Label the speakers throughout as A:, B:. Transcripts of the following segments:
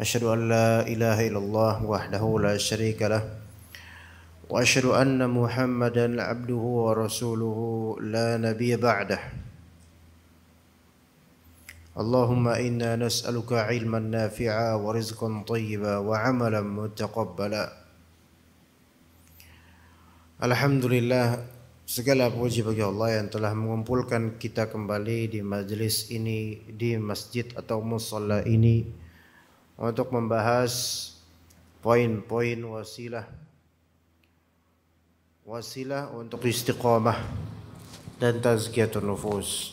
A: أشهد أن لا إله إلا الله وحده لا شريك له وأشهد أن محمدا عبده ورسوله لا نبي بعده اللهم إنا نسألك علما نافعا ورزقا طيبا وعملا متقبلا الحمد لله segala puji bagi Allah yang telah mengumpulkan kita kembali di majlis ini di masjid atau musalla ini untuk membahas poin-poin wasilah wasilah untuk istiqomah dan tazkiyatun nufus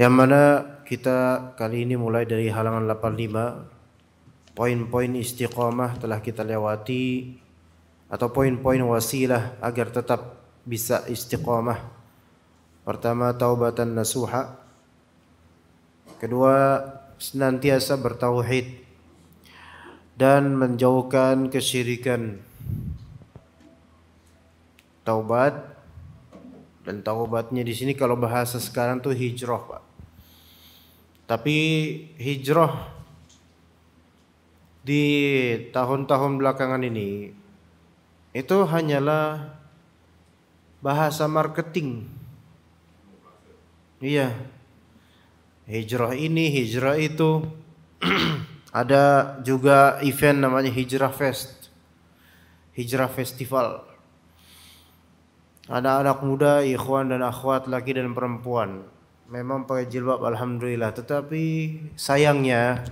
A: yang mana kita kali ini mulai dari halaman 85 poin-poin istiqomah telah kita lewati atau poin-poin wasilah agar tetap bisa istiqomah pertama taubatan nasuha kedua senantiasa bertauhid dan menjauhkan kesyirikan. Taubat dan taubatnya di sini kalau bahasa sekarang tuh hijrah, Pak. Tapi hijrah di tahun-tahun belakangan ini itu hanyalah bahasa marketing. Iya, hijrah ini, hijrah itu. Ada juga event namanya Hijrah Fest. Hijrah Festival. Ada anak muda, ikhwan dan akhwat laki dan perempuan. Memang pakai jilbab alhamdulillah, tetapi sayangnya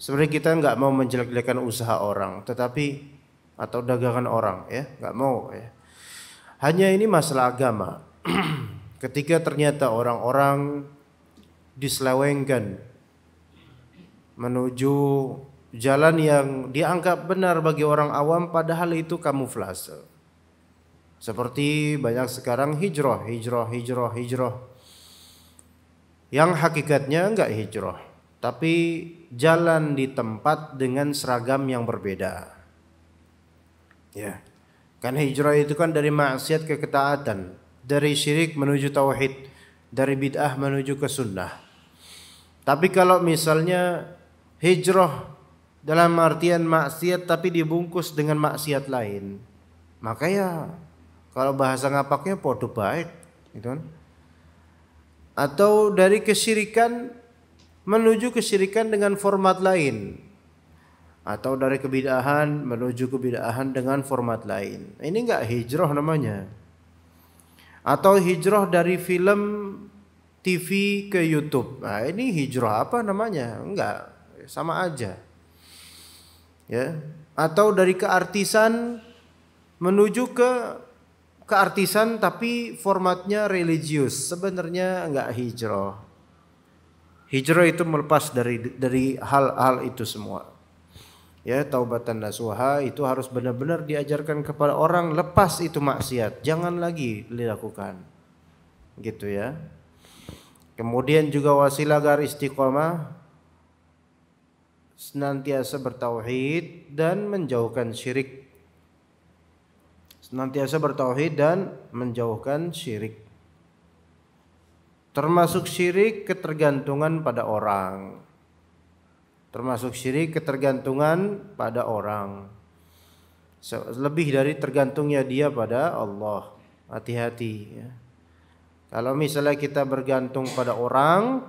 A: sebenarnya kita nggak mau menjelek-jelekan usaha orang, tetapi atau dagangan orang ya, nggak mau ya. Hanya ini masalah agama. Ketika ternyata orang-orang diselewengkan menuju jalan yang dianggap benar bagi orang awam padahal itu kamuflase. Seperti banyak sekarang hijrah, hijrah, hijrah, hijrah. Yang hakikatnya enggak hijrah, tapi jalan di tempat dengan seragam yang berbeda. Ya. Kan hijrah itu kan dari maksiat ke ketaatan, dari syirik menuju tauhid, dari bid'ah menuju ke sunnah. Tapi kalau misalnya hijrah dalam artian maksiat tapi dibungkus dengan maksiat lain, maka ya kalau bahasa ngapaknya podo baik, gitu kan? Atau dari kesirikan menuju kesirikan dengan format lain, atau dari kebidahan menuju kebidahan dengan format lain. Ini enggak hijrah namanya. Atau hijrah dari film TV ke YouTube. Nah, ini hijrah apa namanya? Enggak, sama aja. Ya, atau dari keartisan menuju ke keartisan tapi formatnya religius. Sebenarnya enggak hijrah. Hijrah itu melepas dari dari hal-hal itu semua. Ya, taubatan nasuha itu harus benar-benar diajarkan kepada orang lepas itu maksiat, jangan lagi dilakukan. Gitu ya. Kemudian juga wasilah agar istiqomah senantiasa bertauhid dan menjauhkan syirik. Senantiasa bertauhid dan menjauhkan syirik. Termasuk syirik ketergantungan pada orang. Termasuk syirik ketergantungan pada orang. Lebih dari tergantungnya dia pada Allah. Hati-hati ya. -hati. Kalau misalnya kita bergantung pada orang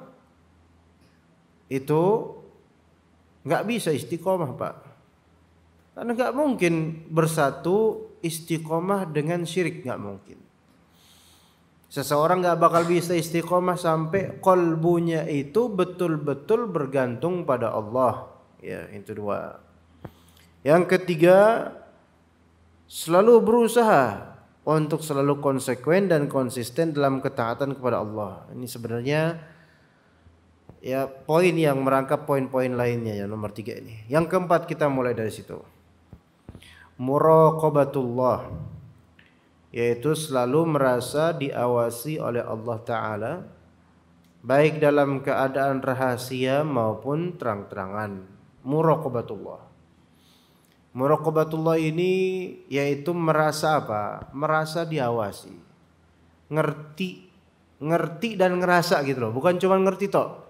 A: itu nggak bisa istiqomah pak. Karena nggak mungkin bersatu istiqomah dengan syirik nggak mungkin. Seseorang nggak bakal bisa istiqomah sampai kolbunya itu betul-betul bergantung pada Allah. Ya itu dua. Yang ketiga selalu berusaha untuk selalu konsekuen dan konsisten dalam ketaatan kepada Allah. Ini sebenarnya ya poin yang merangkap poin-poin lainnya ya nomor tiga ini. Yang keempat kita mulai dari situ. Muraqabatullah yaitu selalu merasa diawasi oleh Allah taala baik dalam keadaan rahasia maupun terang-terangan. Muraqabatullah Muraqabatullah ini yaitu merasa apa? Merasa diawasi. Ngerti, ngerti dan ngerasa gitu loh. Bukan cuma ngerti toh,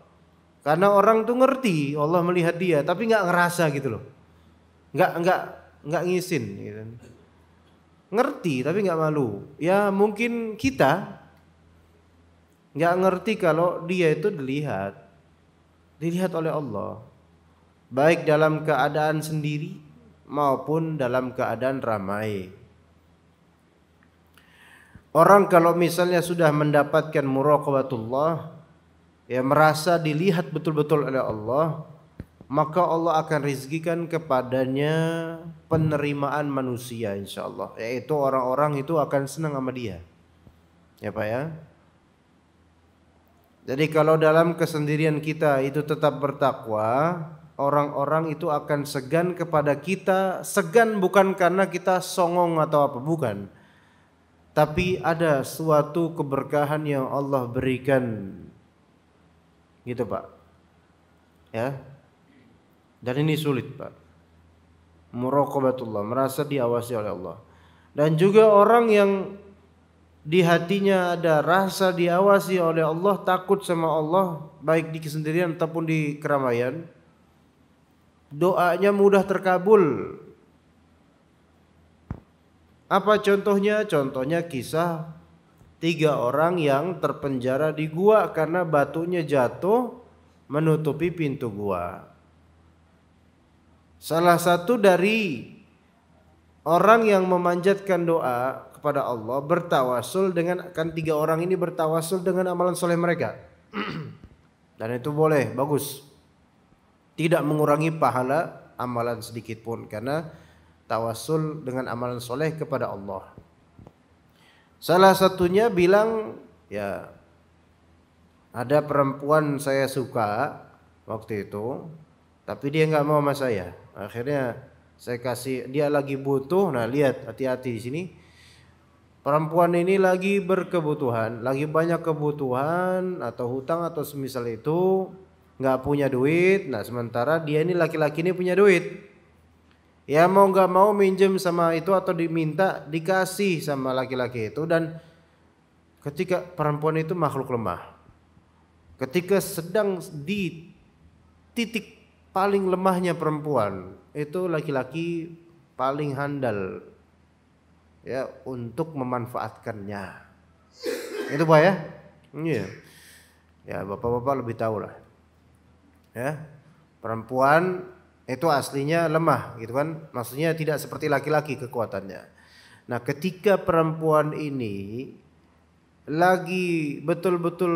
A: Karena orang tuh ngerti Allah melihat dia, tapi nggak ngerasa gitu loh. Nggak nggak nggak ngisin gitu. Ngerti tapi nggak malu. Ya mungkin kita nggak ngerti kalau dia itu dilihat, dilihat oleh Allah. Baik dalam keadaan sendiri maupun dalam keadaan ramai. Orang kalau misalnya sudah mendapatkan muraqabatullah, ya merasa dilihat betul-betul oleh Allah, maka Allah akan rizkikan kepadanya penerimaan manusia insya Allah. Yaitu orang-orang itu akan senang sama dia. Ya Pak ya. Jadi kalau dalam kesendirian kita itu tetap bertakwa, orang-orang itu akan segan kepada kita, segan bukan karena kita songong atau apa, bukan. Tapi ada suatu keberkahan yang Allah berikan. Gitu, Pak. Ya. Dan ini sulit, Pak. Muraqabatullah, merasa diawasi oleh Allah. Dan juga orang yang di hatinya ada rasa diawasi oleh Allah, takut sama Allah, baik di kesendirian ataupun di keramaian doanya mudah terkabul. Apa contohnya? Contohnya kisah tiga orang yang terpenjara di gua karena batunya jatuh menutupi pintu gua. Salah satu dari orang yang memanjatkan doa kepada Allah bertawasul dengan kan tiga orang ini bertawasul dengan amalan soleh mereka. Dan itu boleh, bagus tidak mengurangi pahala amalan sedikit pun karena tawasul dengan amalan soleh kepada Allah. Salah satunya bilang ya ada perempuan saya suka waktu itu tapi dia nggak mau sama saya. Akhirnya saya kasih dia lagi butuh. Nah, lihat hati-hati di sini. Perempuan ini lagi berkebutuhan, lagi banyak kebutuhan atau hutang atau semisal itu nggak punya duit. Nah sementara dia ini laki-laki ini punya duit. Ya mau nggak mau minjem sama itu atau diminta dikasih sama laki-laki itu dan ketika perempuan itu makhluk lemah. Ketika sedang di titik paling lemahnya perempuan itu laki-laki paling handal ya untuk memanfaatkannya. Itu Pak ya? Iya. Ya, Bapak-bapak lebih tahu lah ya perempuan itu aslinya lemah gitu kan maksudnya tidak seperti laki-laki kekuatannya nah ketika perempuan ini lagi betul-betul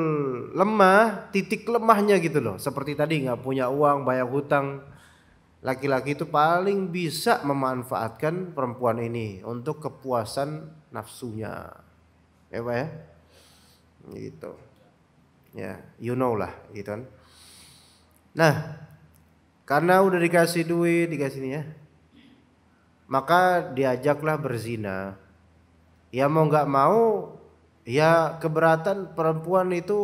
A: lemah titik lemahnya gitu loh seperti tadi nggak punya uang banyak hutang laki-laki itu paling bisa memanfaatkan perempuan ini untuk kepuasan nafsunya ya pak ya gitu ya you know lah gitu kan Nah, karena udah dikasih duit, dikasih ini ya. Maka diajaklah berzina. Ya mau nggak mau, ya keberatan perempuan itu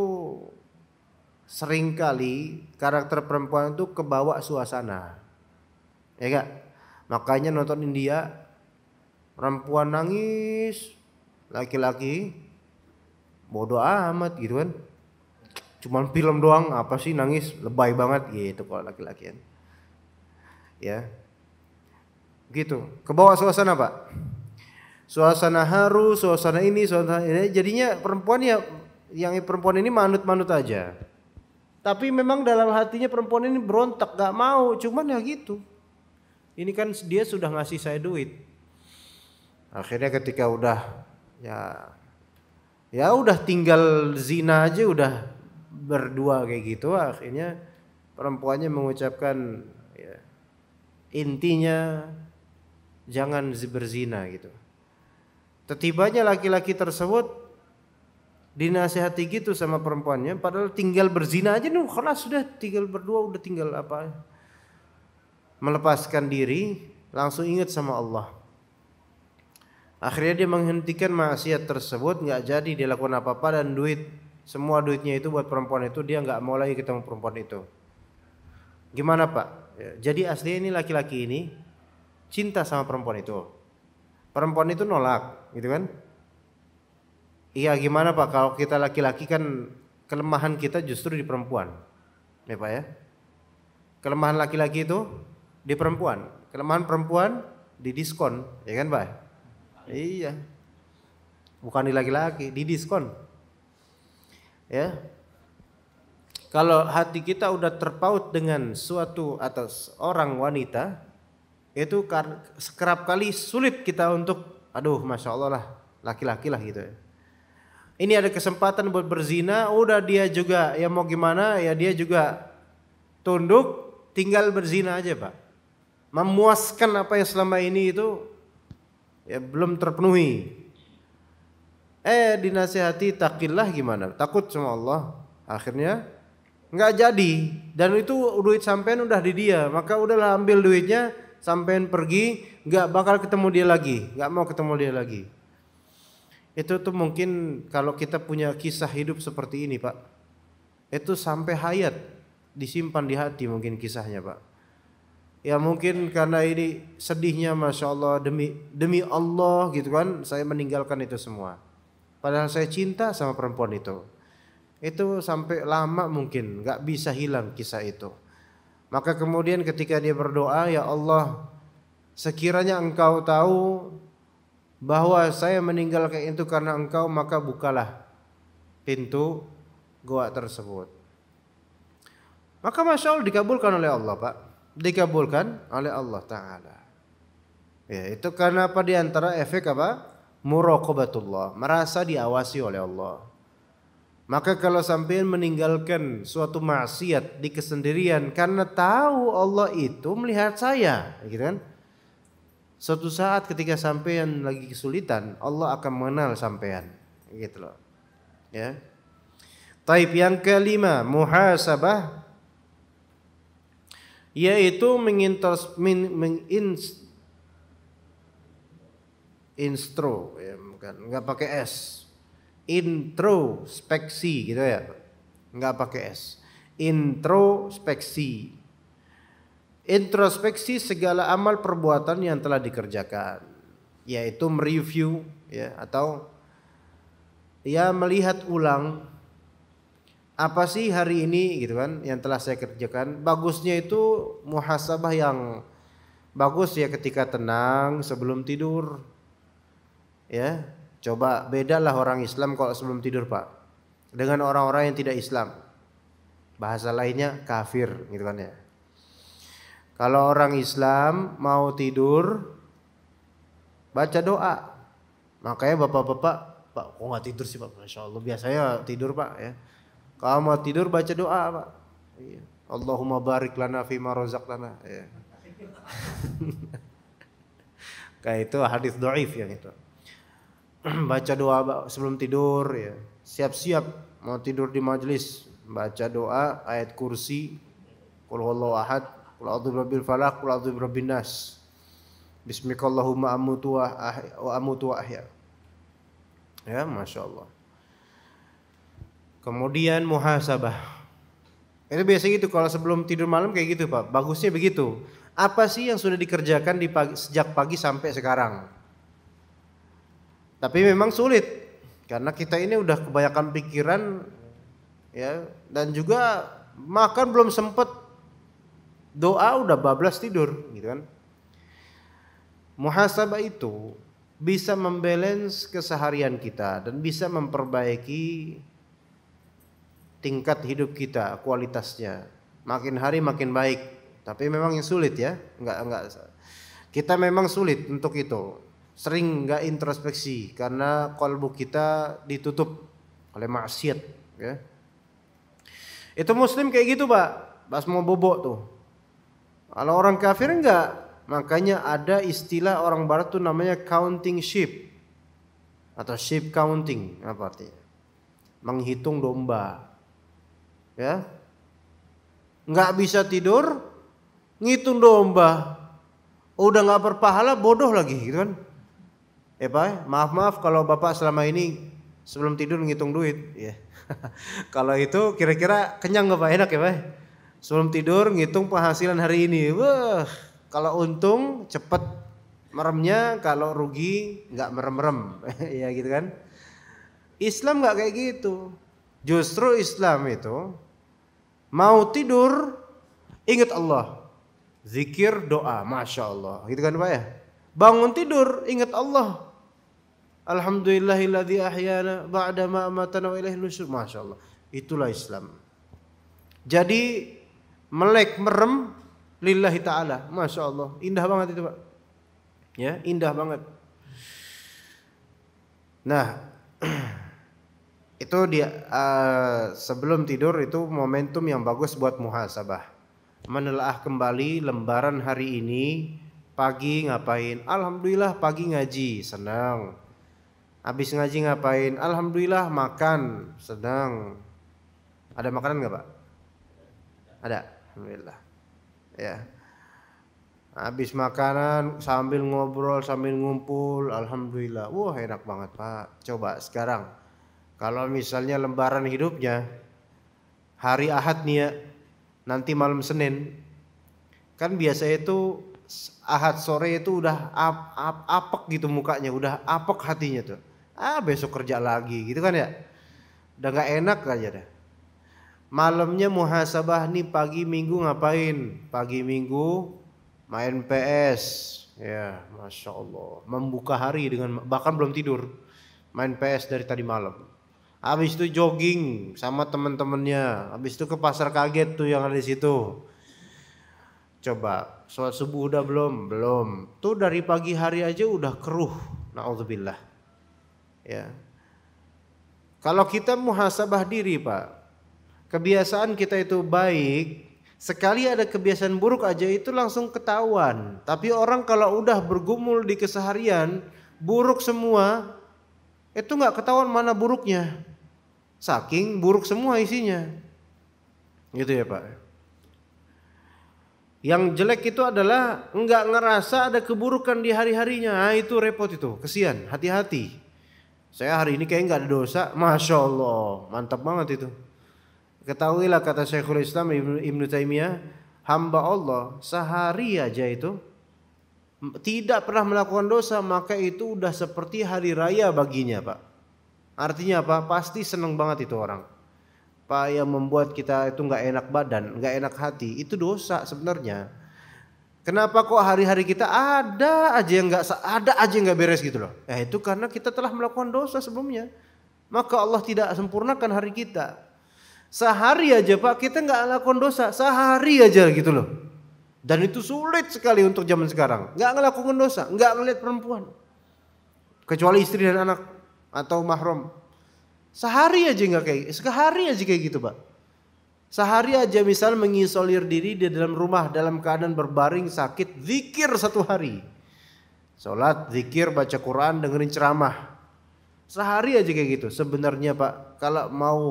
A: seringkali karakter perempuan itu kebawa suasana. Ya enggak? Makanya nonton India perempuan nangis, laki-laki bodoh amat gitu kan cuman film doang apa sih nangis lebay banget gitu kalau laki-lakian ya gitu ke bawah suasana pak suasana haru suasana ini suasana ini jadinya perempuan ya yang perempuan ini manut-manut aja tapi memang dalam hatinya perempuan ini berontak gak mau cuman ya gitu ini kan dia sudah ngasih saya duit akhirnya ketika udah ya ya udah tinggal zina aja udah berdua kayak gitu akhirnya perempuannya mengucapkan ya, intinya jangan berzina gitu. Tetibanya laki-laki tersebut dinasehati gitu sama perempuannya padahal tinggal berzina aja nuh karena sudah tinggal berdua udah tinggal apa melepaskan diri langsung ingat sama Allah akhirnya dia menghentikan maksiat tersebut nggak jadi dia lakukan apa-apa dan duit semua duitnya itu buat perempuan itu dia nggak mau lagi ketemu perempuan itu gimana pak ya, jadi asli ini laki-laki ini cinta sama perempuan itu perempuan itu nolak gitu kan iya gimana pak kalau kita laki-laki kan kelemahan kita justru di perempuan ya pak ya kelemahan laki-laki itu di perempuan kelemahan perempuan di diskon ya kan pak iya bukan di laki-laki di diskon ya kalau hati kita udah terpaut dengan suatu atau orang wanita itu sekerap kali sulit kita untuk aduh masya Allah lah laki-laki lah gitu ya. ini ada kesempatan buat berzina udah dia juga ya mau gimana ya dia juga tunduk tinggal berzina aja pak memuaskan apa yang selama ini itu ya belum terpenuhi eh dinasehati takillah gimana? Takut sama Allah. Akhirnya nggak jadi dan itu duit sampean udah di dia, maka udahlah ambil duitnya sampean pergi, nggak bakal ketemu dia lagi, nggak mau ketemu dia lagi. Itu tuh mungkin kalau kita punya kisah hidup seperti ini, Pak. Itu sampai hayat disimpan di hati mungkin kisahnya, Pak. Ya mungkin karena ini sedihnya Masya Allah demi demi Allah gitu kan saya meninggalkan itu semua. Padahal saya cinta sama perempuan itu. Itu sampai lama mungkin gak bisa hilang kisah itu. Maka kemudian ketika dia berdoa, ya Allah, sekiranya Engkau tahu bahwa saya meninggalkan itu karena Engkau, maka bukalah pintu goa tersebut. Maka masya Allah dikabulkan oleh Allah, Pak. Dikabulkan oleh Allah Taala. Ya, itu karena apa diantara efek apa? muraqabatullah, merasa diawasi oleh Allah. Maka kalau sampai meninggalkan suatu maksiat di kesendirian karena tahu Allah itu melihat saya, gitu kan? Suatu saat ketika sampean lagi kesulitan, Allah akan mengenal sampean, gitu loh. Ya. Taib yang kelima, muhasabah yaitu mengintos, men, menginst, instro ya bukan nggak pakai s introspeksi gitu ya nggak pakai s introspeksi introspeksi segala amal perbuatan yang telah dikerjakan yaitu mereview ya atau ya melihat ulang apa sih hari ini gitu kan yang telah saya kerjakan bagusnya itu muhasabah yang bagus ya ketika tenang sebelum tidur ya coba bedalah orang Islam kalau sebelum tidur pak dengan orang-orang yang tidak Islam bahasa lainnya kafir gitu kan ya kalau orang Islam mau tidur baca doa makanya bapak-bapak pak kok nggak tidur sih pak masya Allah biasanya tidur pak ya kalau mau tidur baca doa pak iya. Allahumma barik lana fi rozaqtana ya. Kayak itu hadis dhaif yang itu. baca doa sebelum tidur ya. Siap-siap mau tidur di majelis, baca doa ayat kursi, qul huwallahu ahad, qul a'udzu birabbil falaq, qul a'udzu birabbin nas. Bismikallahumma amutu wa amutu wa ahya. Ya, Masya Allah. Kemudian muhasabah. Itu biasa gitu kalau sebelum tidur malam kayak gitu Pak. Bagusnya begitu. Apa sih yang sudah dikerjakan di pagi, sejak pagi sampai sekarang? Tapi memang sulit karena kita ini udah kebanyakan pikiran ya dan juga makan belum sempet doa udah bablas tidur gitu kan. Muhasabah itu bisa membalance keseharian kita dan bisa memperbaiki tingkat hidup kita, kualitasnya. Makin hari makin baik. Tapi memang yang sulit ya, nggak nggak kita memang sulit untuk itu sering nggak introspeksi karena kolbu kita ditutup oleh maksiat ya. Itu muslim kayak gitu, Pak. Pas mau bobok tuh. Kalau orang kafir enggak, makanya ada istilah orang barat tuh namanya counting sheep atau sheep counting, apa artinya? Menghitung domba. Ya. Nggak bisa tidur, ngitung domba. Udah nggak berpahala bodoh lagi gitu kan. Eh Pak, maaf-maaf kalau Bapak selama ini sebelum tidur ngitung duit. Ya. kalau itu kira-kira kenyang nggak Pak? Enak ya Pak? Sebelum tidur ngitung penghasilan hari ini. Wah, kalau untung cepet meremnya, kalau rugi nggak merem-merem. ya gitu kan? Islam nggak kayak gitu. Justru Islam itu mau tidur ingat Allah. Zikir, doa, Masya Allah. Gitu kan Pak ya? Bangun tidur ingat Allah Alhamdulillahilladzi ahyana ba'da ma amatana wa ilaihi nusyur. Masyaallah. Itulah Islam. Jadi melek merem lillahi taala. Masyaallah. Indah banget itu, Pak. Ya, indah banget. Nah, itu dia uh, sebelum tidur itu momentum yang bagus buat muhasabah. Menelaah kembali lembaran hari ini, pagi ngapain? Alhamdulillah pagi ngaji, senang Habis ngaji ngapain? Alhamdulillah makan, sedang. Ada makanan nggak pak? Ada, alhamdulillah. Ya. Habis makanan sambil ngobrol sambil ngumpul, alhamdulillah. Wah enak banget pak. Coba sekarang, kalau misalnya lembaran hidupnya hari Ahad nih ya, nanti malam Senin, kan biasa itu Ahad sore itu udah ap, ap, apek gitu mukanya, udah apek hatinya tuh ah besok kerja lagi gitu kan ya udah gak enak aja dah malamnya muhasabah nih pagi minggu ngapain pagi minggu main PS ya masya Allah membuka hari dengan bahkan belum tidur main PS dari tadi malam habis itu jogging sama temen-temennya habis itu ke pasar kaget tuh yang ada di situ coba sholat subuh udah belum belum tuh dari pagi hari aja udah keruh naudzubillah Ya. Kalau kita muhasabah diri, Pak. Kebiasaan kita itu baik, sekali ada kebiasaan buruk aja itu langsung ketahuan. Tapi orang kalau udah bergumul di keseharian, buruk semua, itu nggak ketahuan mana buruknya. Saking buruk semua isinya. Gitu ya, Pak. Yang jelek itu adalah nggak ngerasa ada keburukan di hari-harinya. Nah, itu repot itu, kesian, hati-hati. Saya hari ini kayak nggak ada dosa. Masya Allah, mantap banget itu. Ketahuilah kata Syekhul Islam Ibn, Ibn Taimiyah, hamba Allah sehari aja itu tidak pernah melakukan dosa maka itu udah seperti hari raya baginya pak artinya apa pasti seneng banget itu orang pak yang membuat kita itu nggak enak badan nggak enak hati itu dosa sebenarnya Kenapa kok hari-hari kita ada aja yang nggak ada aja yang nggak beres gitu loh? Ya itu karena kita telah melakukan dosa sebelumnya. Maka Allah tidak sempurnakan hari kita. Sehari aja pak kita nggak lakukan dosa, sehari aja gitu loh. Dan itu sulit sekali untuk zaman sekarang. Nggak ngelakukan dosa, nggak ngeliat perempuan, kecuali istri dan anak atau mahram. Sehari aja nggak kayak, sehari aja kayak gitu pak. Sehari aja misal mengisolir diri di dalam rumah dalam keadaan berbaring sakit, zikir satu hari. Sholat, zikir, baca Quran, dengerin ceramah. Sehari aja kayak gitu. Sebenarnya Pak, kalau mau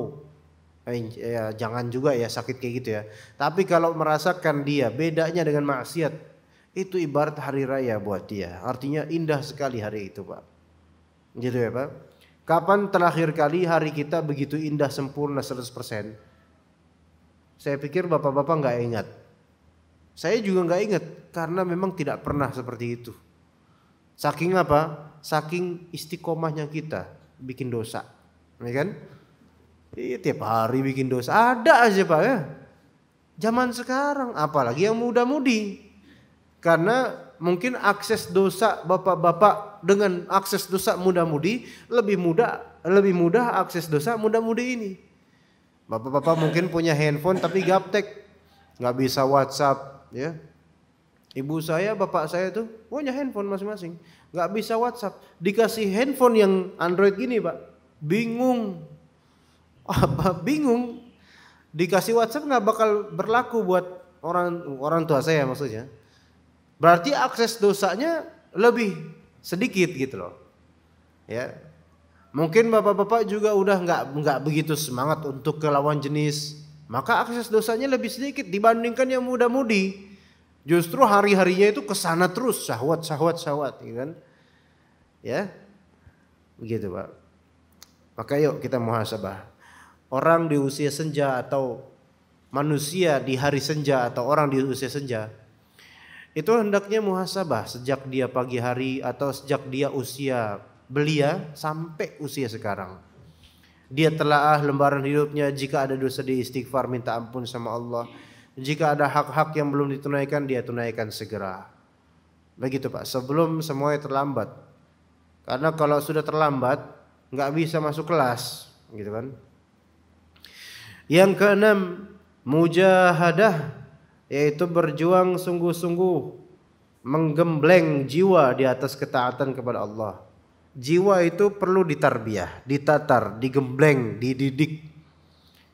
A: eh, ya, jangan juga ya sakit kayak gitu ya. Tapi kalau merasakan dia bedanya dengan maksiat, itu ibarat hari raya buat dia. Artinya indah sekali hari itu Pak. Gitu ya Pak. Kapan terakhir kali hari kita begitu indah sempurna 100%? Saya pikir bapak-bapak nggak ingat. Saya juga nggak ingat karena memang tidak pernah seperti itu. Saking apa? Saking istiqomahnya kita bikin dosa, ya kan? Iya tiap hari bikin dosa. Ada aja pak ya. Zaman sekarang, apalagi yang muda-mudi, karena mungkin akses dosa bapak-bapak dengan akses dosa muda-mudi lebih mudah lebih mudah akses dosa muda-mudi ini. Bapak-bapak mungkin punya handphone tapi gaptek, nggak bisa WhatsApp, ya. Ibu saya, bapak saya tuh punya handphone masing-masing, nggak bisa WhatsApp. Dikasih handphone yang Android gini, pak, bingung. Apa bingung? Dikasih WhatsApp nggak bakal berlaku buat orang orang tua saya maksudnya. Berarti akses dosanya lebih sedikit gitu loh. Ya, Mungkin bapak-bapak juga udah nggak nggak begitu semangat untuk ke lawan jenis, maka akses dosanya lebih sedikit dibandingkan yang muda-mudi. Justru hari-harinya itu kesana terus sahwat sahwat sahwat, gitu kan? Ya, begitu pak. Maka yuk kita muhasabah. Orang di usia senja atau manusia di hari senja atau orang di usia senja itu hendaknya muhasabah sejak dia pagi hari atau sejak dia usia belia sampai usia sekarang. Dia telah ah lembaran hidupnya jika ada dosa di istighfar minta ampun sama Allah. Jika ada hak-hak yang belum ditunaikan dia tunaikan segera. Begitu Pak, sebelum semuanya terlambat. Karena kalau sudah terlambat nggak bisa masuk kelas, gitu kan. Yang keenam, mujahadah yaitu berjuang sungguh-sungguh menggembleng jiwa di atas ketaatan kepada Allah jiwa itu perlu ditarbiah, ditatar, digembleng, dididik.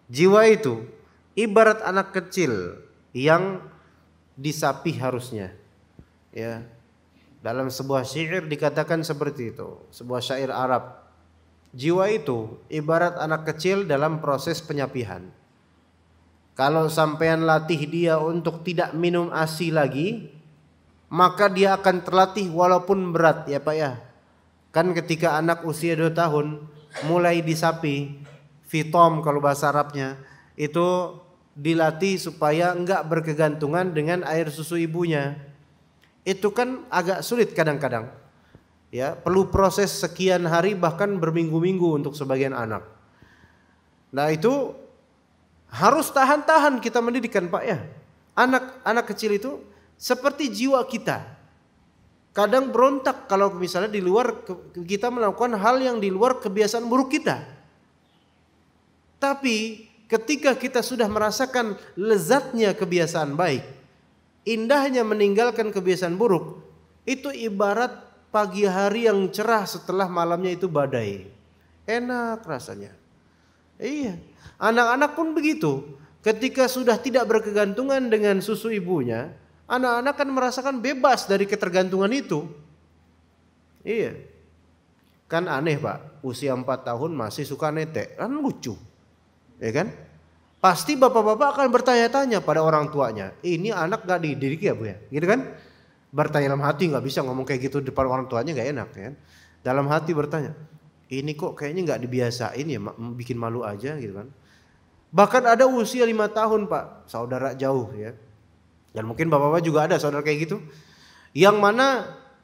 A: Jiwa itu ibarat anak kecil yang disapi harusnya. Ya. Dalam sebuah syair dikatakan seperti itu, sebuah syair Arab. Jiwa itu ibarat anak kecil dalam proses penyapihan. Kalau sampean latih dia untuk tidak minum ASI lagi, maka dia akan terlatih walaupun berat ya Pak ya Kan ketika anak usia 2 tahun mulai disapi, fitom kalau bahasa Arabnya, itu dilatih supaya enggak berkegantungan dengan air susu ibunya. Itu kan agak sulit kadang-kadang. Ya, perlu proses sekian hari bahkan berminggu-minggu untuk sebagian anak. Nah, itu harus tahan-tahan kita mendidikan, Pak ya. Anak-anak kecil itu seperti jiwa kita kadang berontak kalau misalnya di luar kita melakukan hal yang di luar kebiasaan buruk kita. Tapi ketika kita sudah merasakan lezatnya kebiasaan baik, indahnya meninggalkan kebiasaan buruk, itu ibarat pagi hari yang cerah setelah malamnya itu badai. Enak rasanya. Iya, anak-anak pun begitu. Ketika sudah tidak berkegantungan dengan susu ibunya, anak-anak kan merasakan bebas dari ketergantungan itu. Iya. Kan aneh Pak, usia 4 tahun masih suka netek. Kan lucu. Ya kan? Pasti bapak-bapak akan bertanya-tanya pada orang tuanya. Ini anak gak dididik ya Bu ya? Gitu kan? Bertanya dalam hati gak bisa ngomong kayak gitu depan orang tuanya gak enak ya kan? Dalam hati bertanya. Ini kok kayaknya gak dibiasain ya bikin malu aja gitu kan. Bahkan ada usia lima tahun pak, saudara jauh ya. Dan mungkin bapak-bapak juga ada saudara kayak gitu. Yang mana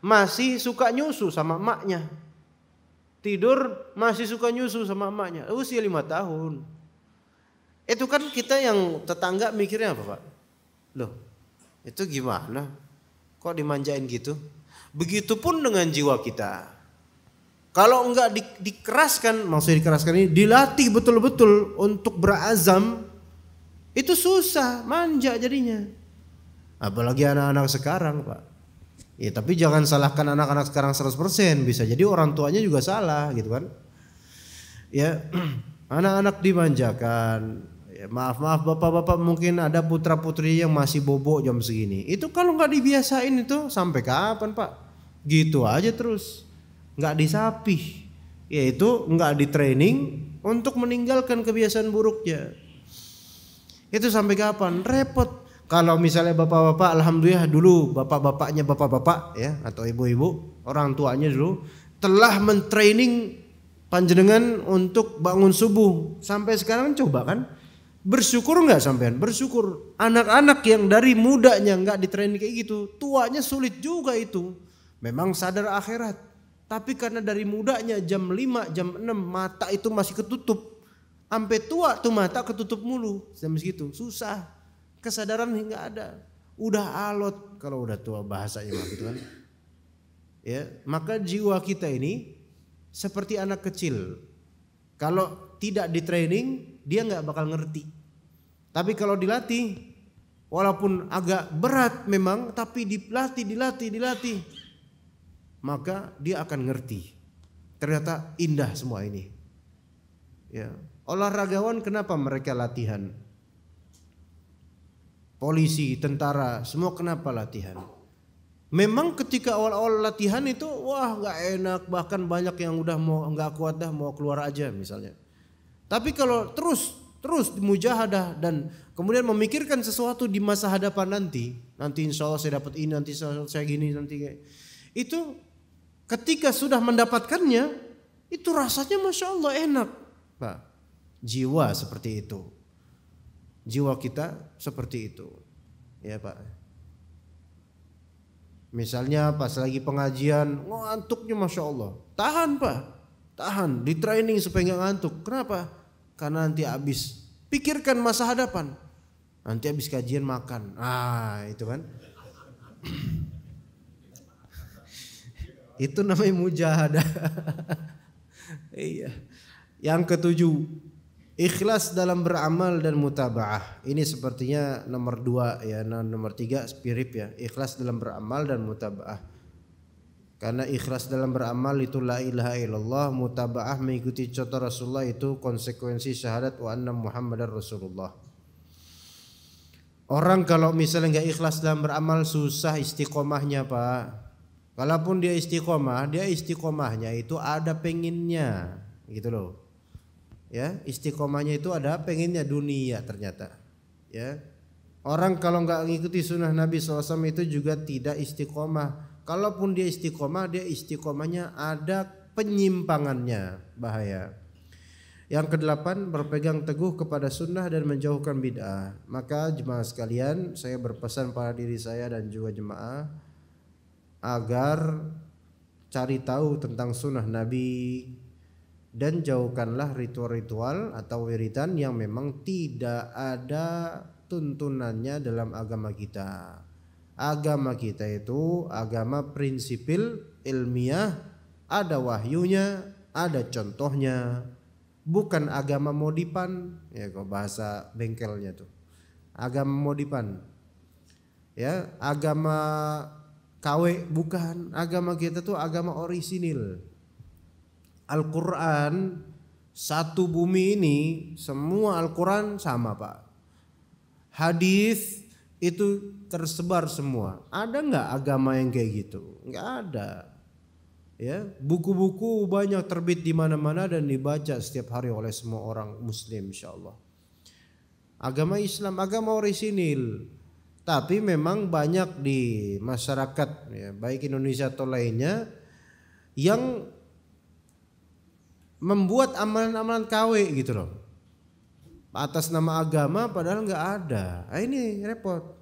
A: masih suka nyusu sama emaknya. Tidur masih suka nyusu sama emaknya. Usia lima tahun. Itu kan kita yang tetangga mikirnya apa Pak? Loh itu gimana? Kok dimanjain gitu? Begitupun dengan jiwa kita. Kalau enggak di, dikeraskan, maksudnya dikeraskan ini dilatih betul-betul untuk berazam itu susah, manja jadinya. Apalagi anak-anak sekarang, Pak. Ya, tapi jangan salahkan anak-anak sekarang 100%, bisa jadi orang tuanya juga salah gitu kan. Ya, anak-anak dimanjakan. Ya, maaf maaf bapak-bapak mungkin ada putra-putri yang masih bobo jam segini. Itu kalau nggak dibiasain itu sampai kapan, Pak? Gitu aja terus. Nggak disapih. Yaitu nggak di training untuk meninggalkan kebiasaan buruknya. Itu sampai kapan? Repot kalau misalnya bapak-bapak alhamdulillah dulu bapak-bapaknya bapak-bapak ya atau ibu-ibu, orang tuanya dulu telah mentraining panjenengan untuk bangun subuh sampai sekarang coba kan bersyukur nggak sampean bersyukur anak-anak yang dari mudanya nggak ditraining kayak gitu tuanya sulit juga itu memang sadar akhirat tapi karena dari mudanya jam 5 jam 6 mata itu masih ketutup sampai tua tuh mata ketutup mulu jam segitu susah Kesadaran hingga ada. Udah alot kalau udah tua bahasanya gitu kan. Ya, maka jiwa kita ini seperti anak kecil. Kalau tidak di training, dia nggak bakal ngerti. Tapi kalau dilatih, walaupun agak berat memang, tapi dilatih, dilatih, dilatih, maka dia akan ngerti. Ternyata indah semua ini. Ya, olahragawan kenapa mereka latihan? polisi, tentara, semua kenapa latihan? Memang ketika awal-awal latihan itu wah nggak enak bahkan banyak yang udah mau nggak kuat dah mau keluar aja misalnya. Tapi kalau terus terus mujahadah dan kemudian memikirkan sesuatu di masa hadapan nanti, nanti insya Allah saya dapat ini, nanti saya gini, nanti kayak. itu ketika sudah mendapatkannya itu rasanya masya Allah enak. pak. jiwa seperti itu jiwa kita seperti itu. Ya Pak. Misalnya pas lagi pengajian, ngantuknya Masya Allah. Tahan Pak, tahan. Di training supaya nggak ngantuk. Kenapa? Karena nanti habis. Pikirkan masa hadapan. Nanti habis kajian makan. Ah itu kan. itu namanya mujahadah. iya. Yang ketujuh, Ikhlas dalam beramal dan mutabaah. Ini sepertinya nomor dua ya, nah, nomor tiga spirit ya. Ikhlas dalam beramal dan mutabaah. Karena ikhlas dalam beramal itu la ilaha illallah, mutabaah mengikuti contoh Rasulullah itu konsekuensi syahadat wa anna Muhammadar Rasulullah. Orang kalau misalnya nggak ikhlas dalam beramal susah istiqomahnya pak. Kalaupun dia istiqomah, dia istiqomahnya itu ada penginnya gitu loh ya istiqomahnya itu ada pengennya dunia ternyata ya orang kalau nggak ngikuti sunnah Nabi SAW itu juga tidak istiqomah kalaupun dia istiqomah dia istiqomahnya ada penyimpangannya bahaya yang kedelapan berpegang teguh kepada sunnah dan menjauhkan bid'ah maka jemaah sekalian saya berpesan pada diri saya dan juga jemaah agar cari tahu tentang sunnah Nabi dan jauhkanlah ritual-ritual atau wiridan yang memang tidak ada tuntunannya dalam agama kita. Agama kita itu agama prinsipil ilmiah, ada wahyunya, ada contohnya. Bukan agama modipan, ya kok bahasa bengkelnya tuh. Agama modipan. Ya, agama KW bukan agama kita tuh agama orisinil Al-Quran satu bumi ini semua Al-Quran sama pak. Hadis itu tersebar semua. Ada nggak agama yang kayak gitu? Nggak ada. Ya, buku-buku banyak terbit di mana-mana dan dibaca setiap hari oleh semua orang Muslim, insya Allah. Agama Islam, agama orisinil, tapi memang banyak di masyarakat, ya, baik Indonesia atau lainnya, yang membuat amalan-amalan KW gitu loh. Atas nama agama padahal nggak ada. Nah, ini repot.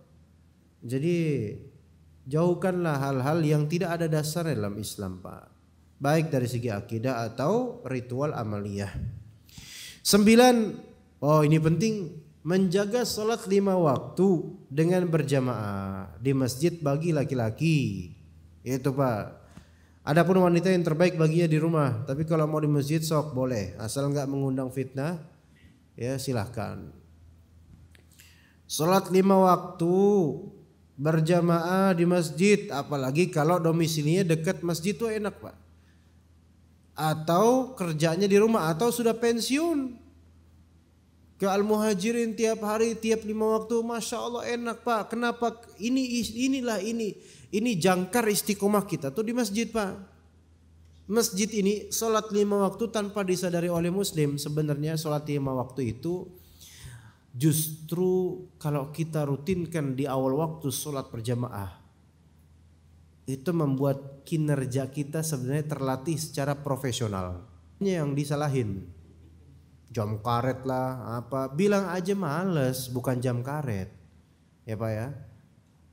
A: Jadi jauhkanlah hal-hal yang tidak ada dasar dalam Islam, Pak. Baik dari segi akidah atau ritual amaliyah. Sembilan, oh ini penting menjaga sholat lima waktu dengan berjamaah di masjid bagi laki-laki. Itu Pak. Adapun wanita yang terbaik baginya di rumah, tapi kalau mau di masjid sok boleh, asal nggak mengundang fitnah, ya silahkan. Sholat lima waktu berjamaah di masjid, apalagi kalau domisilinya dekat masjid itu enak pak. Atau kerjanya di rumah atau sudah pensiun, ke Al Muhajirin tiap hari tiap lima waktu masya Allah enak pak kenapa ini inilah ini ini jangkar istiqomah kita tuh di masjid pak masjid ini sholat lima waktu tanpa disadari oleh muslim sebenarnya sholat lima waktu itu justru kalau kita rutinkan di awal waktu sholat berjamaah itu membuat kinerja kita sebenarnya terlatih secara profesional yang disalahin jam karet lah apa bilang aja males bukan jam karet ya pak ya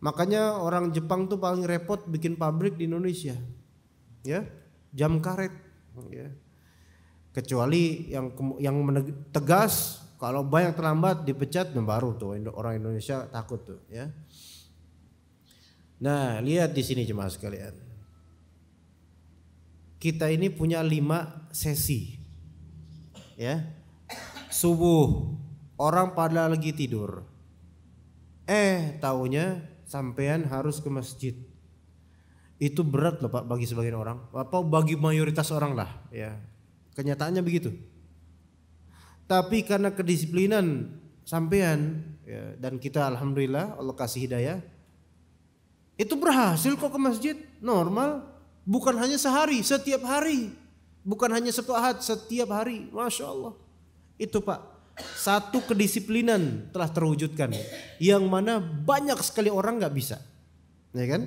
A: makanya orang Jepang tuh paling repot bikin pabrik di Indonesia ya jam karet ya kecuali yang yang tegas kalau banyak terlambat dipecat nah baru tuh orang Indonesia takut tuh ya nah lihat di sini jemaah sekalian kita ini punya lima sesi ya subuh orang pada lagi tidur. Eh, taunya sampean harus ke masjid. Itu berat loh Pak bagi sebagian orang, apa bagi mayoritas orang lah ya. Kenyataannya begitu. Tapi karena kedisiplinan sampean ya, dan kita alhamdulillah Allah kasih hidayah itu berhasil kok ke masjid normal bukan hanya sehari setiap hari bukan hanya sepahat setiap hari masya Allah itu Pak, satu kedisiplinan telah terwujudkan yang mana banyak sekali orang nggak bisa ya kan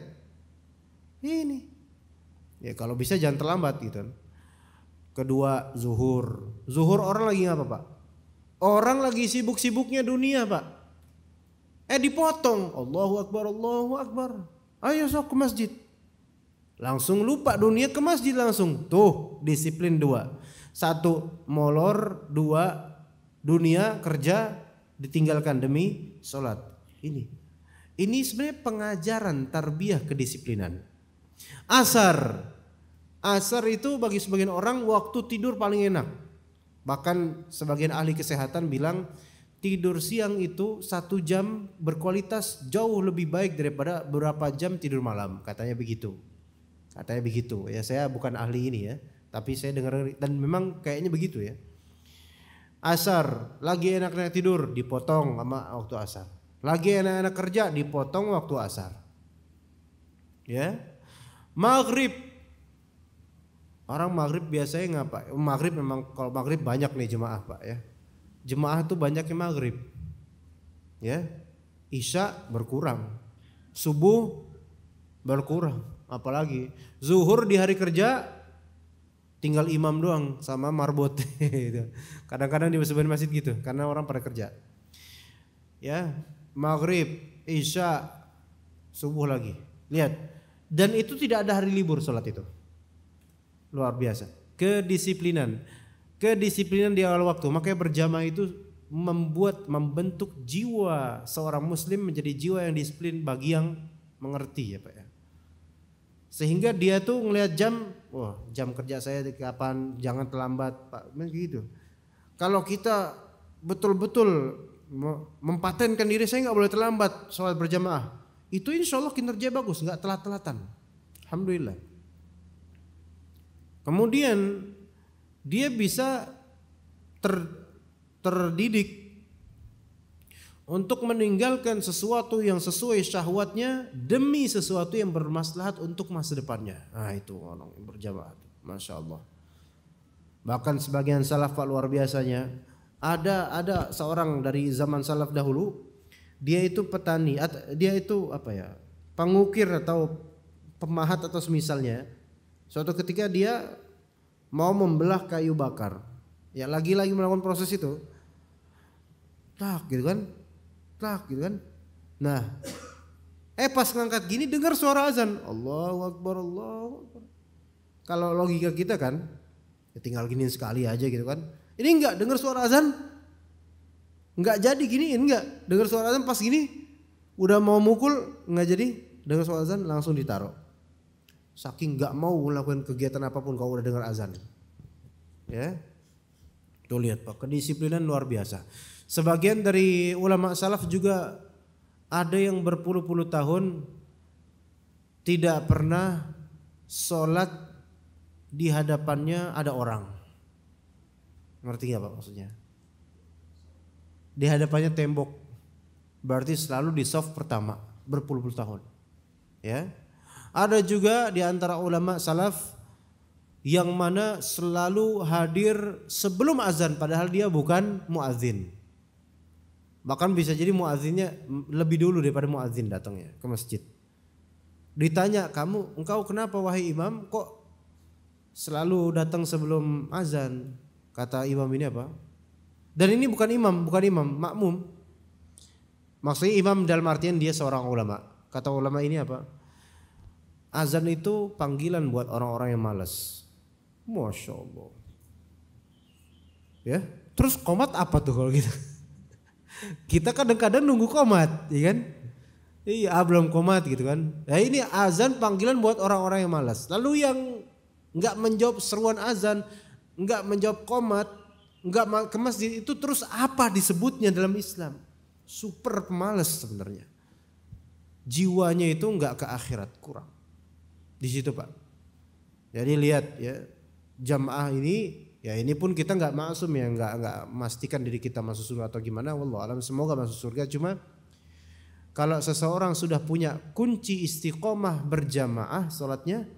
A: ini ya kalau bisa jangan terlambat gitu kedua zuhur zuhur orang lagi apa pak orang lagi sibuk-sibuknya dunia pak eh dipotong Allahu akbar Allahu akbar ayo sok ke masjid langsung lupa dunia ke masjid langsung tuh disiplin dua satu molor, dua dunia kerja ditinggalkan demi sholat. Ini ini sebenarnya pengajaran tarbiyah kedisiplinan. Asar. Asar itu bagi sebagian orang waktu tidur paling enak. Bahkan sebagian ahli kesehatan bilang tidur siang itu satu jam berkualitas jauh lebih baik daripada beberapa jam tidur malam. Katanya begitu. Katanya begitu. Ya saya bukan ahli ini ya. Tapi saya dengar dan memang kayaknya begitu ya. Asar, lagi enak-enak tidur dipotong sama waktu asar. Lagi enak-enak kerja dipotong waktu asar. Ya. Maghrib Orang maghrib biasanya ngapa? Maghrib memang kalau maghrib banyak nih jemaah pak ya. Jemaah tuh banyak yang maghrib. Ya, isya berkurang, subuh berkurang, apalagi zuhur di hari kerja tinggal imam doang sama marbot gitu. Kadang-kadang di sebagian masjid gitu karena orang pada kerja. Ya, maghrib, isya, subuh lagi. Lihat. Dan itu tidak ada hari libur sholat itu. Luar biasa. Kedisiplinan. Kedisiplinan di awal waktu. Makanya berjamaah itu membuat membentuk jiwa seorang muslim menjadi jiwa yang disiplin bagi yang mengerti ya Pak ya. Sehingga dia tuh ngelihat jam wah jam kerja saya di kapan, jangan terlambat Pak, begitu. Kalau kita betul-betul mempatenkan diri saya nggak boleh terlambat sholat berjamaah, itu insya Allah kinerja bagus, nggak telat-telatan. Alhamdulillah. Kemudian dia bisa ter, terdidik untuk meninggalkan sesuatu yang sesuai syahwatnya demi sesuatu yang bermaslahat untuk masa depannya. Nah itu orang berjamaah. Masya Allah. Bahkan sebagian salaf Pak luar biasanya ada ada seorang dari zaman salaf dahulu dia itu petani dia itu apa ya pengukir atau pemahat atau semisalnya suatu ketika dia mau membelah kayu bakar ya lagi-lagi melakukan proses itu tak gitu kan tak gitu kan nah eh pas ngangkat gini dengar suara azan Allahu Akbar Allah kalau logika kita kan ya tinggal gini sekali aja gitu kan ini enggak dengar suara azan enggak jadi Ini enggak dengar suara azan pas gini udah mau mukul enggak jadi dengar suara azan langsung ditaruh saking enggak mau melakukan kegiatan apapun kalau udah dengar azan ya Tuh lihat Pak, kedisiplinan luar biasa. Sebagian dari ulama salaf juga ada yang berpuluh-puluh tahun tidak pernah sholat di hadapannya ada orang. Ngerti nggak Pak maksudnya? Di hadapannya tembok. Berarti selalu di soft pertama berpuluh-puluh tahun. Ya. Ada juga di antara ulama salaf yang mana selalu hadir sebelum azan padahal dia bukan muazin. Bahkan bisa jadi muazinnya lebih dulu daripada muazin datangnya ke masjid. Ditanya kamu, engkau kenapa wahai imam kok selalu datang sebelum azan? Kata imam ini apa? Dan ini bukan imam, bukan imam, makmum. Maksudnya imam dalam artian dia seorang ulama. Kata ulama ini apa? Azan itu panggilan buat orang-orang yang malas. Masya Allah. Ya, terus komat apa tuh kalau gitu? Kita kadang-kadang nunggu komat, ya kan? Iya, ah, belum komat gitu kan. Nah ini azan panggilan buat orang-orang yang malas. Lalu yang nggak menjawab seruan azan, nggak menjawab komat, nggak ke masjid itu terus apa disebutnya dalam Islam? Super pemalas sebenarnya. Jiwanya itu nggak ke akhirat kurang. Di situ pak. Jadi lihat ya jamaah ini ya ini pun kita nggak maksum ya nggak nggak memastikan diri kita masuk surga atau gimana Allah alam semoga masuk surga cuma kalau seseorang sudah punya kunci istiqomah berjamaah sholatnya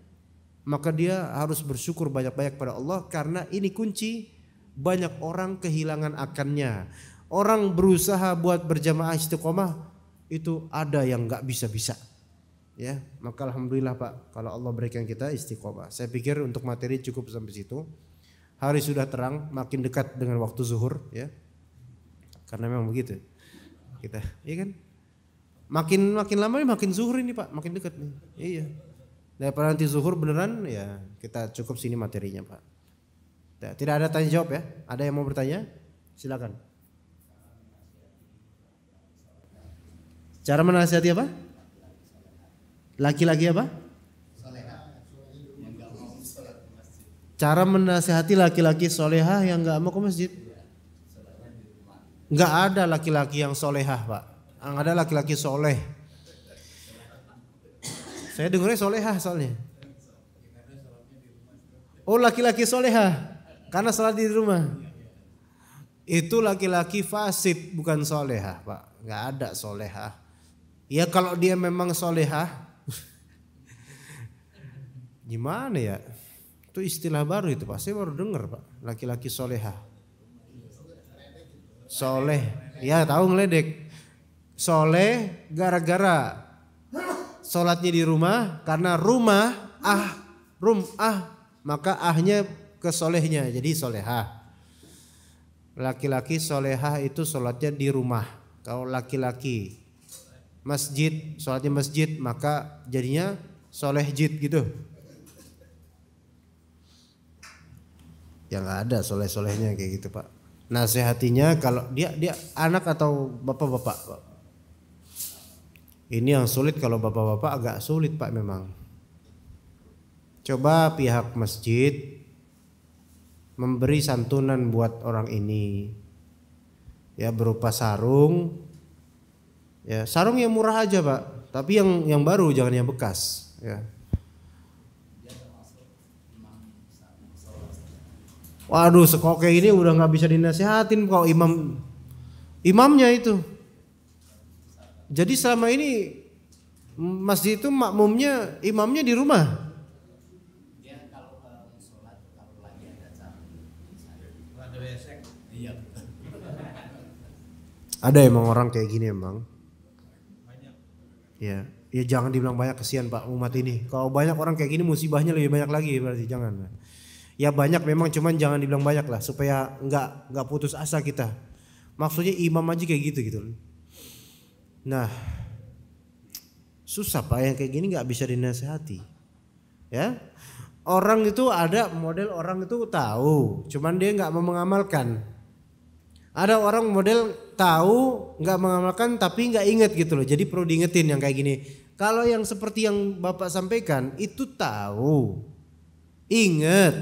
A: maka dia harus bersyukur banyak-banyak pada Allah karena ini kunci banyak orang kehilangan akannya orang berusaha buat berjamaah istiqomah itu ada yang nggak bisa-bisa ya maka alhamdulillah pak kalau Allah berikan kita istiqomah saya pikir untuk materi cukup sampai situ hari sudah terang, makin dekat dengan waktu zuhur ya. Karena memang begitu. Kita, iya kan? Makin makin lama nih makin zuhur ini Pak, makin dekat nih. Iya. Daripada nanti zuhur beneran ya kita cukup sini materinya Pak. Tidak ada tanya jawab ya. Ada yang mau bertanya? Silakan. Cara menasihati apa? Laki-laki apa? Cara menasehati laki-laki solehah yang nggak mau ke masjid. Nggak ada laki-laki yang solehah pak. Yang ada laki-laki soleh. Saya dengarnya solehah soalnya. Oh laki-laki solehah. Karena salat di rumah. Itu laki-laki fasid bukan solehah pak. Nggak ada solehah. Ya kalau dia memang solehah. Gimana ya? Itu istilah baru itu Pak. Saya baru dengar Pak. Laki-laki soleha. Soleh. Ya tahu ngeledek. Soleh gara-gara sholatnya di rumah. Karena rumah ah. Rum ah. Maka ahnya ke solehnya. Jadi soleha. Laki-laki soleha itu sholatnya di rumah. Kalau laki-laki masjid, sholatnya masjid maka jadinya solehjid gitu. yang nggak ada soleh-solehnya kayak gitu pak. Nasihatinya kalau dia dia anak atau bapak-bapak. Ini yang sulit kalau bapak-bapak agak sulit pak memang. Coba pihak masjid memberi santunan buat orang ini ya berupa sarung ya sarung yang murah aja pak tapi yang yang baru jangan yang bekas ya Waduh, sekoke ini udah nggak bisa dinasehatin kalau imam imamnya itu. Jadi selama ini masjid itu makmumnya imamnya di rumah. Ada emang orang kayak gini emang. Ya, ya jangan dibilang banyak kesian Pak umat ini. Kalau banyak orang kayak gini musibahnya lebih banyak lagi berarti jangan. Ya banyak memang cuman jangan dibilang banyak lah supaya nggak nggak putus asa kita. Maksudnya imam aja kayak gitu gitu. Nah, susah pak yang kayak gini nggak bisa dinasehati. Ya, orang itu ada model orang itu tahu, cuman dia nggak mau mengamalkan. Ada orang model tahu nggak mengamalkan tapi nggak inget gitu loh. Jadi perlu diingetin yang kayak gini. Kalau yang seperti yang Bapak sampaikan itu tahu. Ingat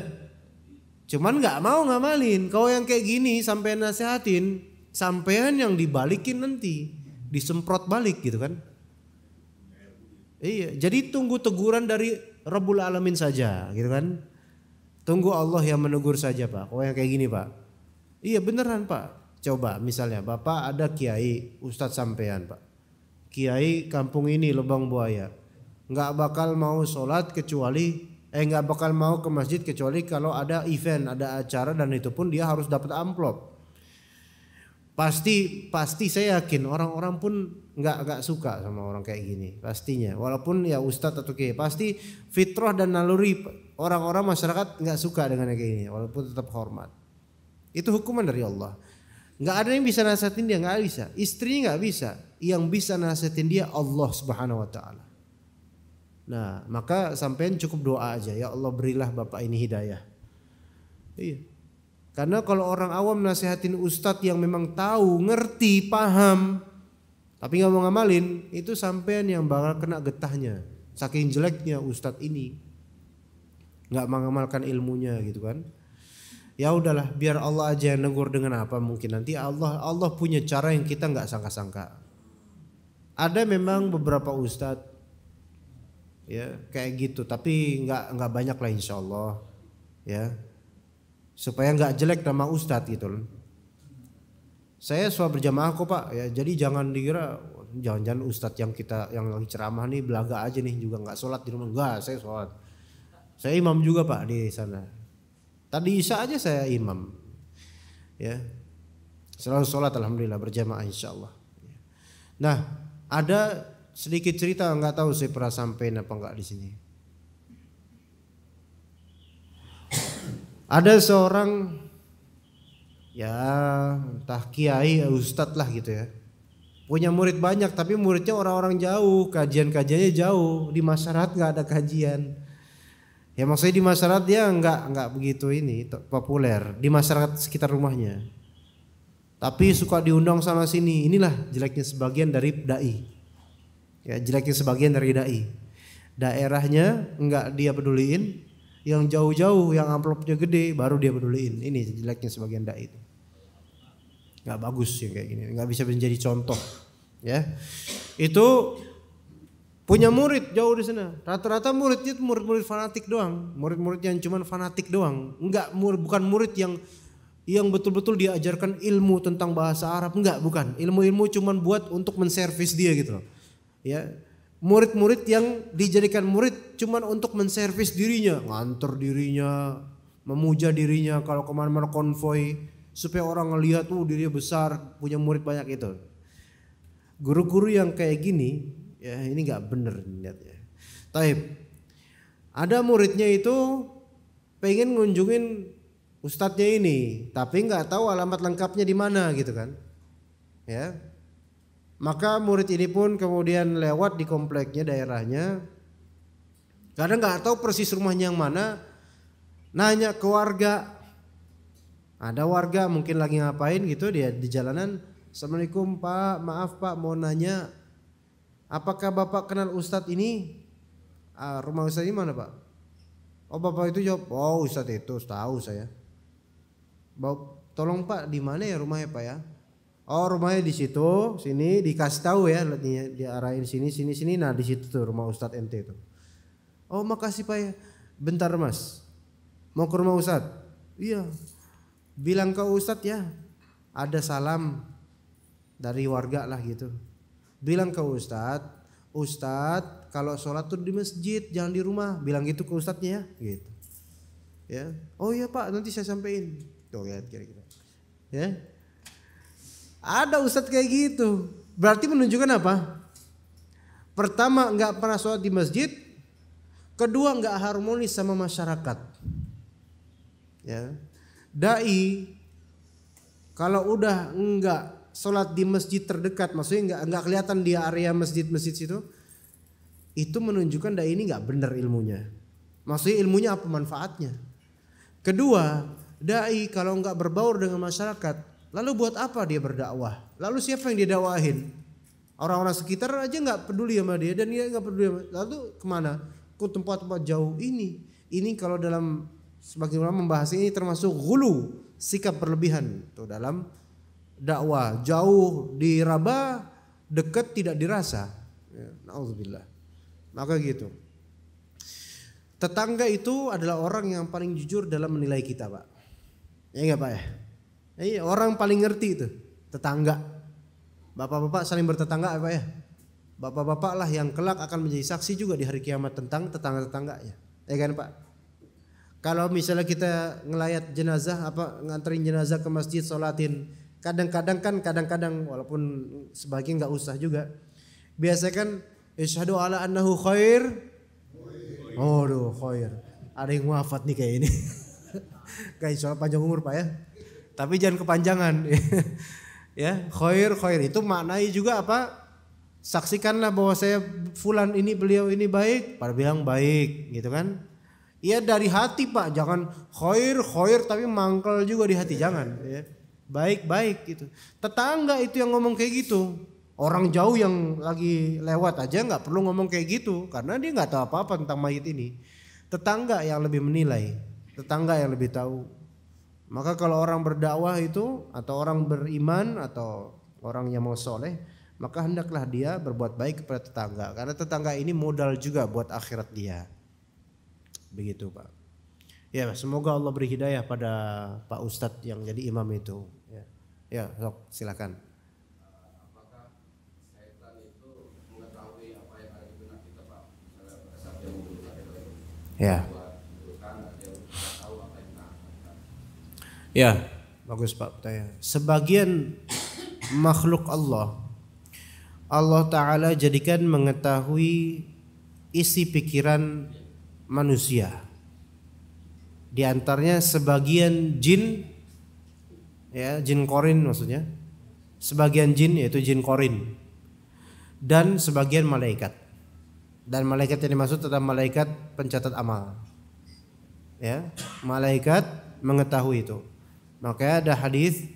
A: Cuman nggak mau ngamalin. Kau yang kayak gini sampai nasehatin, sampean yang dibalikin nanti, disemprot balik gitu kan? Iya, jadi tunggu teguran dari Rabbul Alamin saja gitu kan. Tunggu Allah yang menegur saja Pak. Kau yang kayak gini Pak. Iya beneran Pak. Coba misalnya Bapak ada kiai, Ustadz sampean Pak. Kiai kampung ini Lebang Buaya. Nggak bakal mau sholat kecuali eh nggak bakal mau ke masjid kecuali kalau ada event, ada acara dan itu pun dia harus dapat amplop. Pasti pasti saya yakin orang-orang pun nggak nggak suka sama orang kayak gini pastinya. Walaupun ya ustadz atau kayak pasti fitrah dan naluri orang-orang masyarakat nggak suka dengan kayak gini walaupun tetap hormat. Itu hukuman dari Allah. Nggak ada yang bisa nasihatin dia nggak bisa. Istrinya nggak bisa. Yang bisa nasihatin dia Allah Subhanahu Wa Taala. Nah, maka sampean cukup doa aja ya Allah berilah bapak ini hidayah. Iya. Karena kalau orang awam nasihatin ustadz yang memang tahu, ngerti, paham, tapi nggak mau ngamalin, itu sampean yang bakal kena getahnya. Saking jeleknya ustadz ini, nggak mengamalkan ilmunya gitu kan. Ya udahlah, biar Allah aja yang negur dengan apa mungkin nanti Allah Allah punya cara yang kita nggak sangka-sangka. Ada memang beberapa ustadz ya kayak gitu tapi nggak nggak banyak lah insya Allah ya supaya nggak jelek nama ustadz gitu saya suka berjamaah kok pak ya jadi jangan dikira jangan-jangan ustadz yang kita yang lagi ceramah nih belaga aja nih juga nggak sholat di rumah enggak saya sholat saya imam juga pak di sana tadi isya aja saya imam ya selalu sholat alhamdulillah berjamaah insya Allah ya. nah ada sedikit cerita nggak tahu saya pernah sampai apa nggak di sini. Ada seorang ya entah kiai ya, ustadz lah gitu ya punya murid banyak tapi muridnya orang-orang jauh kajian kajiannya jauh di masyarakat nggak ada kajian ya maksudnya di masyarakat dia nggak nggak begitu ini populer di masyarakat sekitar rumahnya tapi suka diundang sama sini inilah jeleknya sebagian dari dai Ya, jeleknya sebagian dari dai. Daerahnya enggak dia peduliin, yang jauh-jauh yang amplopnya gede baru dia peduliin. Ini jeleknya sebagian dai itu. Enggak bagus ya kayak gini, nggak bisa menjadi contoh, ya. Itu punya murid jauh di sana. Rata-rata muridnya itu murid-murid fanatik doang, murid-murid yang cuman fanatik doang. nggak murid bukan murid yang yang betul-betul diajarkan ilmu tentang bahasa Arab. Enggak, bukan. Ilmu-ilmu cuman buat untuk menservis dia gitu loh ya murid-murid yang dijadikan murid cuman untuk menservis dirinya nganter dirinya memuja dirinya kalau kemana-mana konvoy supaya orang ngelihat tuh dirinya besar punya murid banyak itu guru-guru yang kayak gini ya ini nggak bener niatnya Taib ada muridnya itu pengen ngunjungin ustadznya ini tapi nggak tahu alamat lengkapnya di mana gitu kan ya maka murid ini pun kemudian lewat di kompleknya daerahnya. Karena nggak tahu persis rumahnya yang mana, nanya ke warga. Ada warga mungkin lagi ngapain gitu dia di jalanan. Assalamualaikum Pak, maaf Pak mau nanya apakah Bapak kenal Ustadz ini? Ah, rumah Ustadz ini mana Pak? Oh Bapak itu jawab, oh Ustadz itu tahu saya. Bapak, tolong Pak di mana ya rumahnya Pak ya? Oh rumahnya di situ, sini dikasih tahu ya, diarahin sini, sini, sini. Nah di situ tuh rumah Ustad NT itu. Oh makasih pak ya. Bentar mas, mau ke rumah Ustad? Iya. Bilang ke Ustad ya, ada salam dari warga lah gitu. Bilang ke Ustad, Ustad kalau sholat tuh di masjid, jangan di rumah. Bilang gitu ke Ustadnya ya, gitu. Ya, oh iya pak, nanti saya sampaikan. Tuh lihat kira-kira. Ya, ada ustadz kayak gitu. Berarti menunjukkan apa? Pertama nggak pernah sholat di masjid. Kedua nggak harmonis sama masyarakat. Ya. Dai kalau udah nggak sholat di masjid terdekat, maksudnya nggak nggak kelihatan di area masjid-masjid situ, itu menunjukkan dai ini nggak benar ilmunya. Maksudnya ilmunya apa manfaatnya? Kedua, dai kalau nggak berbaur dengan masyarakat, Lalu buat apa dia berdakwah? Lalu siapa yang dia dakwahin? Orang-orang sekitar aja nggak peduli sama dia dan dia nggak peduli. Sama, dia. lalu kemana? Ke tempat-tempat jauh ini. Ini kalau dalam sebagai ulama membahas ini termasuk gulu sikap berlebihan tuh dalam dakwah jauh diraba dekat tidak dirasa. Ya, Maka gitu. Tetangga itu adalah orang yang paling jujur dalam menilai kita, Pak. Ya enggak, Pak ya? Iya, orang paling ngerti itu tetangga. Bapak-bapak saling bertetangga apa ya? Bapak-bapak lah yang kelak akan menjadi saksi juga di hari kiamat tentang tetangga tetangga Ya kan Pak? Kalau misalnya kita ngelayat jenazah apa nganterin jenazah ke masjid solatin kadang-kadang kan kadang-kadang walaupun sebagian nggak usah juga biasanya kan isyhadu ala annahu khair oh khair ada yang wafat nih kayak ini kayak soal panjang umur pak ya tapi jangan kepanjangan. ya, khair khair itu maknai juga apa? Saksikanlah bahwa saya fulan ini beliau ini baik, pada bilang baik gitu kan. Iya dari hati Pak, jangan khair khair tapi mangkel juga di hati jangan ya. Baik-baik gitu. Tetangga itu yang ngomong kayak gitu. Orang jauh yang lagi lewat aja nggak perlu ngomong kayak gitu karena dia nggak tahu apa-apa tentang mayit ini. Tetangga yang lebih menilai, tetangga yang lebih tahu. Maka kalau orang berdakwah itu atau orang beriman atau orang yang mau soleh maka hendaklah dia berbuat baik kepada tetangga karena tetangga ini modal juga buat akhirat dia. Begitu Pak. Ya semoga Allah beri hidayah pada Pak Ustadz yang jadi imam itu. Ya, ya sok silakan. Ya. Ya. Bagus Pak Putaya. Sebagian makhluk Allah Allah Ta'ala jadikan mengetahui isi pikiran manusia Di antaranya sebagian jin ya Jin korin maksudnya Sebagian jin yaitu jin korin Dan sebagian malaikat Dan malaikat yang dimaksud adalah malaikat pencatat amal Ya, malaikat mengetahui itu Makanya ada hadis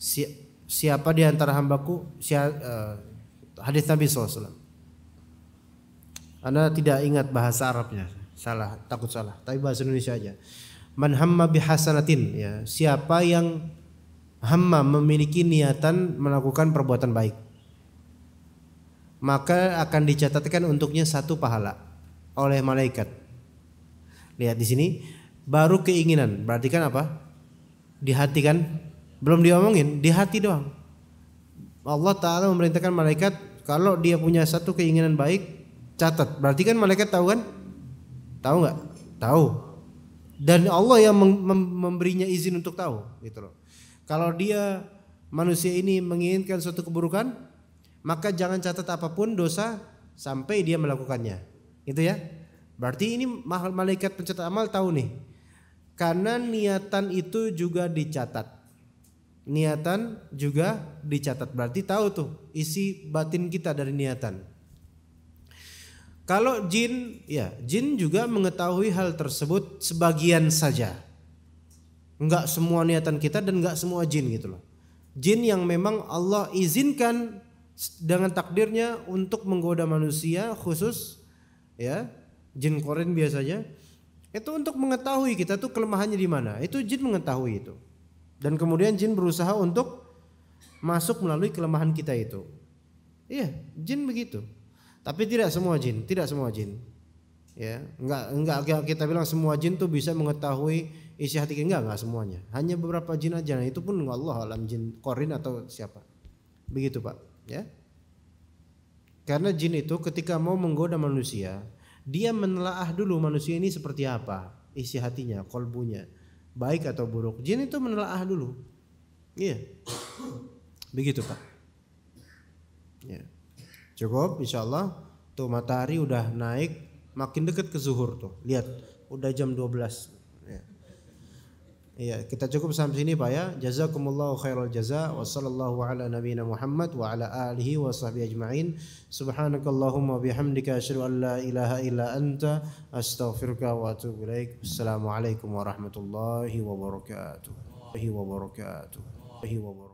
A: si, siapa di antara hambaku si, uh, hadis Nabi SAW. Anda tidak ingat bahasa Arabnya, salah, takut salah. Tapi bahasa Indonesia aja. Man hamma bihasanatin ya. Siapa yang hamma memiliki niatan melakukan perbuatan baik maka akan dicatatkan untuknya satu pahala oleh malaikat. Lihat di sini baru keinginan, berarti kan apa? Di hati kan? Belum diomongin, di hati doang. Allah Ta'ala memerintahkan malaikat kalau dia punya satu keinginan baik, catat. Berarti kan malaikat tahu kan? Tahu nggak? Tahu. Dan Allah yang memberinya izin untuk tahu, gitu loh. Kalau dia manusia ini menginginkan suatu keburukan, maka jangan catat apapun dosa sampai dia melakukannya. Gitu ya. Berarti ini malaikat pencatat amal tahu nih karena niatan itu juga dicatat. Niatan juga dicatat. Berarti tahu tuh isi batin kita dari niatan. Kalau jin, ya jin juga mengetahui hal tersebut sebagian saja. nggak semua niatan kita dan nggak semua jin gitu loh. Jin yang memang Allah izinkan dengan takdirnya untuk menggoda manusia khusus ya jin koren biasanya itu untuk mengetahui kita tuh kelemahannya di mana. Itu jin mengetahui itu. Dan kemudian jin berusaha untuk masuk melalui kelemahan kita itu. Iya, jin begitu. Tapi tidak semua jin, tidak semua jin. Ya, enggak enggak kita bilang semua jin tuh bisa mengetahui isi hati kita enggak, enggak semuanya. Hanya beberapa jin aja. Nah, itu pun Allah alam jin korin atau siapa. Begitu, Pak, ya. Karena jin itu ketika mau menggoda manusia, dia menelaah dulu manusia ini seperti apa, isi hatinya, kolbunya, baik atau buruk. Jin itu menelaah dulu. Iya. Begitu, Pak. Ya. cukup, insya Allah. Tuh matahari udah naik, makin dekat ke zuhur tuh. Lihat, udah jam 12. Iya, kita cukup sampai sini Pak ya. Jazakumullahu khairal jaza wa sallallahu ala nabiyyina Muhammad wa ala alihi wa sahbihi ajma'in. Subhanakallahumma bihamdika asyhadu an la ilaha illa anta astaghfiruka wa atubu ilaik. Assalamualaikum warahmatullahi wabarakatuh. Warahmatullahi wabarakatuh. Warahmatullahi wabarakatuh.